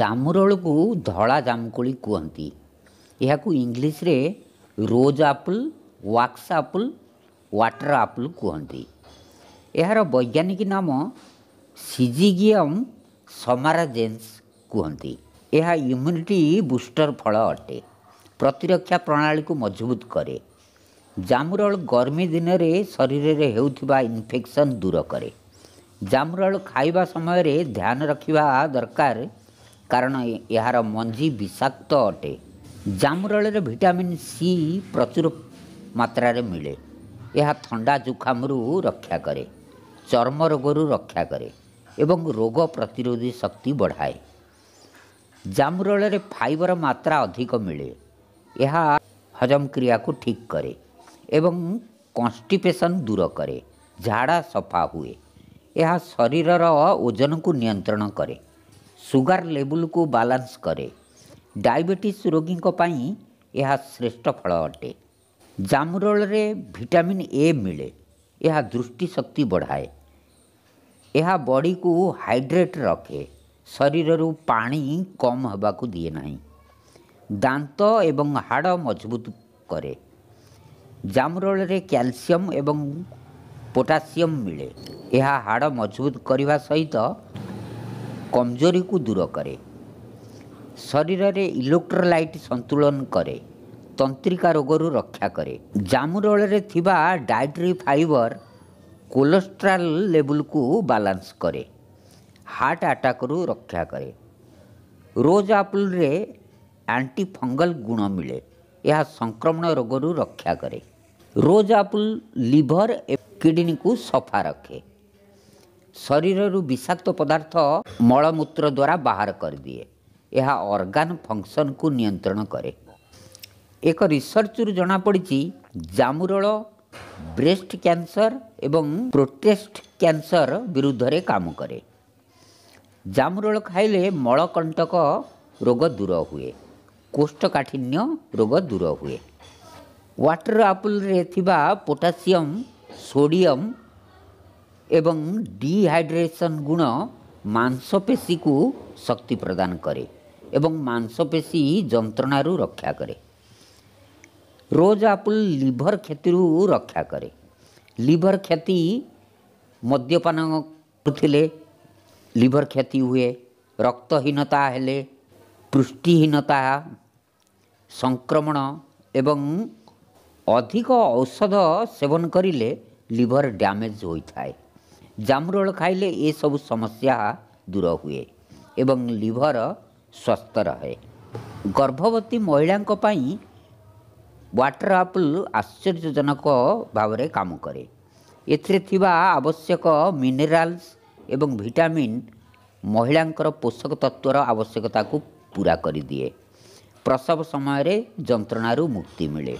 ଚାମୁରଳକୁ ଧଳା ଜାମୁକୋଳି କୁହନ୍ତି ଏହାକୁ ଇଂଲିଶରେ rose apple wax apple water apple କୁହନ୍ତି ଏହାର ବୈଜ୍ଞାନିକ ନାମ ସିଜିଗିୟମ୍ ସମାରାଜେନ୍ସ କୁହନ୍ତି ଏହା ଇମ୍ୟୁନିଟି ବୁଷ୍ଟର ଫଳ ଅଟେ ପ୍ରତିରକ୍ଷା ପ୍ରଣାଳୀକୁ ମଜବୁତ କରେ ଜାମୁରଳ ଗର୍ମୀ ଦିନରେ ଶରୀରରେ ହେଉଥିବା ଇନଫେକ୍ସନ୍ ଦୂର କରେ ଜାମୁରଳ ଖାଇବା ସମୟରେ ଧ୍ୟାନ ରଖିବା ଦରକାର କାରଣ ଏହାର ମଞ୍ଜି ବିଷାକ୍ତ ଅଟେ ଜାମୁରଳରେ ଭିଟାମିନ୍ ସି ପ୍ରଚୁର ମାତ୍ରାରେ ମିଳେ ଏହା ଥଣ୍ଡା ଜୁଖାମରୁ ରକ୍ଷା କରେ ଚର୍ମ ରୋଗରୁ ରକ୍ଷା କରେ ଏବଂ ରୋଗ ପ୍ରତିରୋଧୀ ଶକ୍ତି ବଢ଼ାଏ ଜାମୁରଳରେ ଫାଇବର ମାତ୍ରା ଅଧିକ ମିଳେ ଏହା ହଜମ କ୍ରିୟାକୁ ଠିକ୍ କରେ ଏବଂ କନ୍ଷ୍ଟିପେସନ୍ ଦୂର କରେ ଝାଡ଼ା ସଫା ହୁଏ ଏହା ଶରୀରର ଓଜନକୁ ନିୟନ୍ତ୍ରଣ କରେ ସୁଗାର ଲେବୁଲକୁ ବାଲାନ୍ସ କରେ ଡାଇବେଟିସ୍ ରୋଗୀଙ୍କ ପାଇଁ ଏହା ଶ୍ରେଷ୍ଠ ଫଳ ଅଟେ ଜାମୁରଳରେ ଭିଟାମିନ୍ ଏ ମିଳେ ଏହା ଦୃଷ୍ଟିଶକ୍ତି ବଢ଼ାଏ ଏହା ବଡ଼ିକୁ ହାଇଡ୍ରେଟ୍ ରଖେ ଶରୀରରୁ ପାଣି କମ୍ ହେବାକୁ ଦିଏ ନାହିଁ ଦାନ୍ତ ଏବଂ ହାଡ଼ ମଜବୁତ କରେ ଜାମୁରଳରେ କ୍ୟାଲସିୟମ୍ ଏବଂ ପୋଟାସିୟମ୍ ମିଳେ ଏହା ହାଡ଼ ମଜବୁତ କରିବା ସହିତ କମଜୋରୀକୁ ଦୂର କରେ ଶରୀରରେ ଇଲେକ୍ଟ୍ରୋଲାଇଟ୍ ସନ୍ତୁଳନ କରେ ତନ୍ତ୍ରିକା ରୋଗରୁ ରକ୍ଷା କରେ ଜାମୁରଳରେ ଥିବା ଡାଇଟ୍ରି ଫାଇବର କୋଲେଷ୍ଟ୍ରଲ ଲେବୁଲକୁ ବାଲାନ୍ସ କରେ ହାର୍ଟ ଆଟାକରୁ ରକ୍ଷା କରେ ରୋଜ୍ ଆପଲ୍ରେ ଆଣ୍ଟି ଫଙ୍ଗଲ ଗୁଣ ମିଳେ ଏହା ସଂକ୍ରମଣ ରୋଗରୁ ରକ୍ଷା କରେ ରୋଜ୍ ଆପଲ୍ ଲିଭର କିଡ଼ନୀକୁ ସଫା ରଖେ ଶରୀରରୁ ବିଷାକ୍ତ ପଦାର୍ଥ ମଳମୂତ୍ର ଦ୍ୱାରା ବାହାର କରିଦିଏ ଏହା ଅର୍ଗାନ ଫଙ୍କସନ୍କୁ ନିୟନ୍ତ୍ରଣ କରେ ଏକ ରିସର୍ଚ୍ଚରୁ ଜଣାପଡ଼ିଛି ଜାମୁରଳ ବ୍ରେଷ୍ଟ କ୍ୟାନ୍ସର ଏବଂ ପ୍ରୋଟେଷ୍ଟ କ୍ୟାନ୍ସର ବିରୁଦ୍ଧରେ କାମ କରେ ଜାମୁରଳ ଖାଇଲେ ମଳକଣ୍ଟକ ରୋଗ ଦୂର ହୁଏ କୋଷ୍ଠକାଠିନ୍ୟ ରୋଗ ଦୂର ହୁଏ ୱାଟର ଆପଲ୍ରେ ଥିବା ପୋଟାସିୟମ୍ ସୋଡ଼ିୟମ୍ ଏବଂ ଡିହାଇଡ୍ରେସନ୍ ଗୁଣ ମାଂସପେଶୀକୁ ଶକ୍ତି ପ୍ରଦାନ କରେ ଏବଂ ମାଂସପେଶୀ ଯନ୍ତ୍ରଣାରୁ ରକ୍ଷା କରେ ରୋଜ୍ ଆପଲ୍ ଲିଭର କ୍ଷତିରୁ ରକ୍ଷା କରେ ଲିଭର କ୍ଷତି ମଦ୍ୟପାନ କରୁଥିଲେ ଲିଭର କ୍ଷତି ହୁଏ ରକ୍ତହୀନତା ହେଲେ ପୁଷ୍ଟିହୀନତା ସଂକ୍ରମଣ ଏବଂ ଅଧିକ ଔଷଧ ସେବନ କରିଲେ ଲିଭର ଡ୍ୟାମେଜ୍ ହୋଇଥାଏ ଜାମୁରୋଳ ଖାଇଲେ ଏସବୁ ସମସ୍ୟା ଦୂର ହୁଏ ଏବଂ ଲିଭର ସ୍ୱସ୍ଥ ରହେ ଗର୍ଭବତୀ ମହିଳାଙ୍କ ପାଇଁ ୱାଟର ଆପଲ୍ ଆଶ୍ଚର୍ଯ୍ୟଜନକ ଭାବରେ କାମ କରେ ଏଥିରେ ଥିବା ଆବଶ୍ୟକ ମିନେରାଲ୍ସ ଏବଂ ଭିଟାମିନ୍ ମହିଳାଙ୍କର ପୋଷକ ତତ୍ତ୍ୱର ଆବଶ୍ୟକତାକୁ ପୂରା କରିଦିଏ ପ୍ରସବ ସମୟରେ ଯନ୍ତ୍ରଣାରୁ ମୁକ୍ତି ମିଳେ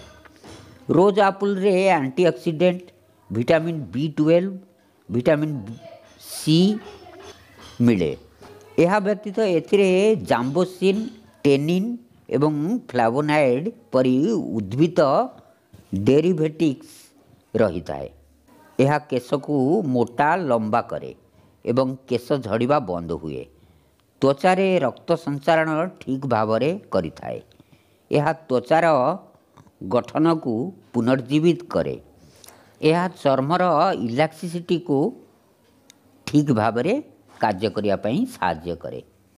ରୋଜ୍ ଆପୁଲରେ antioxidant vitamin B twelve vitamin C ମିଳେ ଏହା ବ୍ୟତୀତ ଏଥିରେ ଜାମ୍ବୋସିନ୍ ଟେନିନ୍ ଏବଂ ଫ୍ଲାଭୋନାଇଡ଼୍ ପରି ଉଦ୍ଭିଦ ଡେରିଭେଟିକ୍ସ ରହିଥାଏ ଏହା କେଶକୁ ମୋଟା ଲମ୍ବା କରେ ଏବଂ କେଶ ଝଡ଼ିବା ବନ୍ଦ ହୁଏ ତ୍ୱଚାରେ ରକ୍ତ ସଞ୍ଚାରଣ ଠିକ୍ ଭାବରେ କରିଥାଏ ଏହା ତ୍ୱଚାର ଗଠନକୁ ପୁନର୍ଜୀବିତ କରେ यह चर्मर इलाक्सीसीटी को ठीक भाव कार्य करने